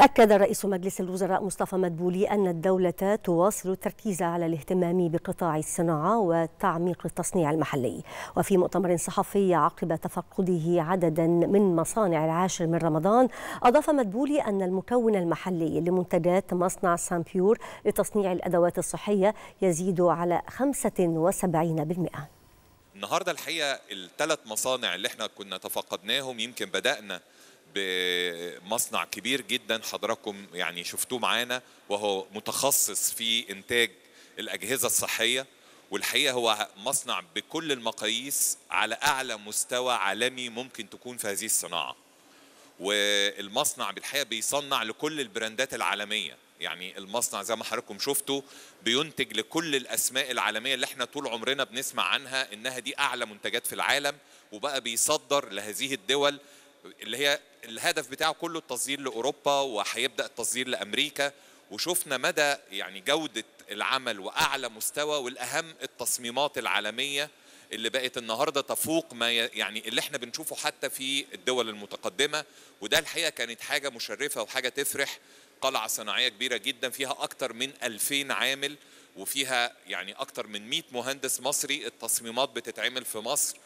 أكد رئيس مجلس الوزراء مصطفى مدبولي أن الدولة تواصل التركيز على الاهتمام بقطاع الصناعة وتعميق التصنيع المحلي وفي مؤتمر صحفي عقب تفقده عددا من مصانع العاشر من رمضان أضاف مدبولي أن المكون المحلي لمنتجات مصنع سامبيور لتصنيع الأدوات الصحية يزيد على 75% النهارده الحقيقه الثلاث مصانع اللي احنا كنا تفقدناهم يمكن بدانا بمصنع كبير جدا حضراتكم يعني شفتوه معانا وهو متخصص في انتاج الاجهزه الصحيه والحقيقه هو مصنع بكل المقاييس على اعلى مستوى عالمي ممكن تكون في هذه الصناعه والمصنع بالحقيقه بيصنع لكل البراندات العالميه يعني المصنع زي ما حضراتكم شفتوا بينتج لكل الاسماء العالميه اللي احنا طول عمرنا بنسمع عنها انها دي اعلى منتجات في العالم وبقى بيصدر لهذه الدول اللي هي الهدف بتاعه كله التصدير لاوروبا وهيبدا التصدير لامريكا وشفنا مدى يعني جوده العمل واعلى مستوى والاهم التصميمات العالميه اللي بقت النهارده تفوق ما يعني اللي احنا بنشوفه حتى في الدول المتقدمه وده الحقيقه كانت حاجه مشرفه وحاجه تفرح قلعه صناعيه كبيره جدا فيها اكتر من 2000 عامل وفيها يعني اكتر من 100 مهندس مصري التصميمات بتتعمل في مصر